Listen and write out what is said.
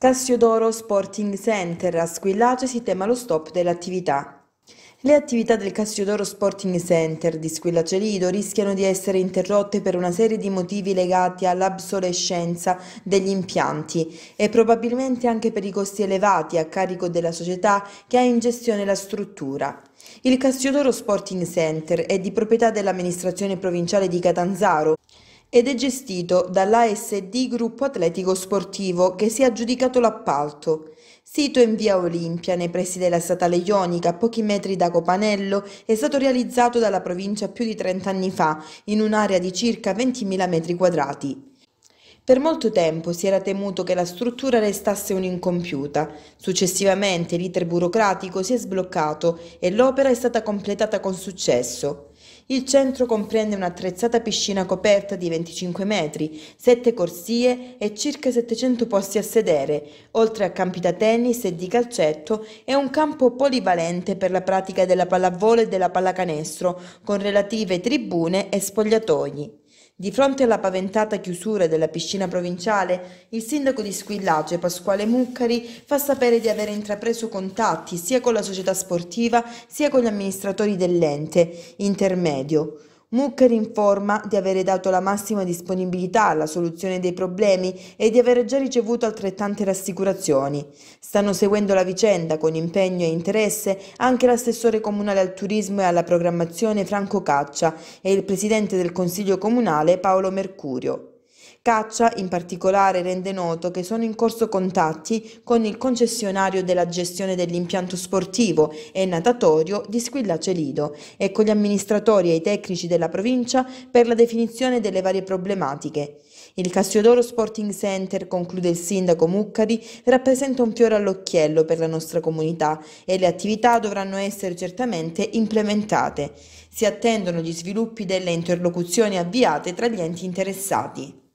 Cassiodoro Sporting Center a Squillace si tema lo stop delle attività. Le attività del Cassiodoro Sporting Center di Squillace Lido rischiano di essere interrotte per una serie di motivi legati all'obsolescenza degli impianti e probabilmente anche per i costi elevati a carico della società che ha in gestione la struttura. Il Cassiodoro Sporting Center è di proprietà dell'amministrazione provinciale di Catanzaro ed è gestito dall'ASD Gruppo Atletico Sportivo che si è aggiudicato l'appalto. Sito in via Olimpia, nei pressi della statale Ionica, a pochi metri da Copanello, è stato realizzato dalla provincia più di 30 anni fa, in un'area di circa 20.000 metri quadrati. Per molto tempo si era temuto che la struttura restasse un'incompiuta. Successivamente l'iter burocratico si è sbloccato e l'opera è stata completata con successo. Il centro comprende un'attrezzata piscina coperta di 25 metri, 7 corsie e circa 700 posti a sedere, oltre a campi da tennis e di calcetto e un campo polivalente per la pratica della pallavolo e della pallacanestro, con relative tribune e spogliatoi. Di fronte alla paventata chiusura della piscina provinciale, il sindaco di Squillace, Pasquale Muccari, fa sapere di aver intrapreso contatti sia con la società sportiva sia con gli amministratori dell'ente intermedio. Mucker informa di avere dato la massima disponibilità alla soluzione dei problemi e di aver già ricevuto altrettante rassicurazioni. Stanno seguendo la vicenda con impegno e interesse anche l'assessore comunale al turismo e alla programmazione Franco Caccia e il presidente del Consiglio comunale Paolo Mercurio. Caccia in particolare rende noto che sono in corso contatti con il concessionario della gestione dell'impianto sportivo e natatorio di Squillace Lido e con gli amministratori e i tecnici della provincia per la definizione delle varie problematiche. Il Cassiodoro Sporting Center, conclude il sindaco Muccari, rappresenta un fiore all'occhiello per la nostra comunità e le attività dovranno essere certamente implementate. Si attendono gli sviluppi delle interlocuzioni avviate tra gli enti interessati.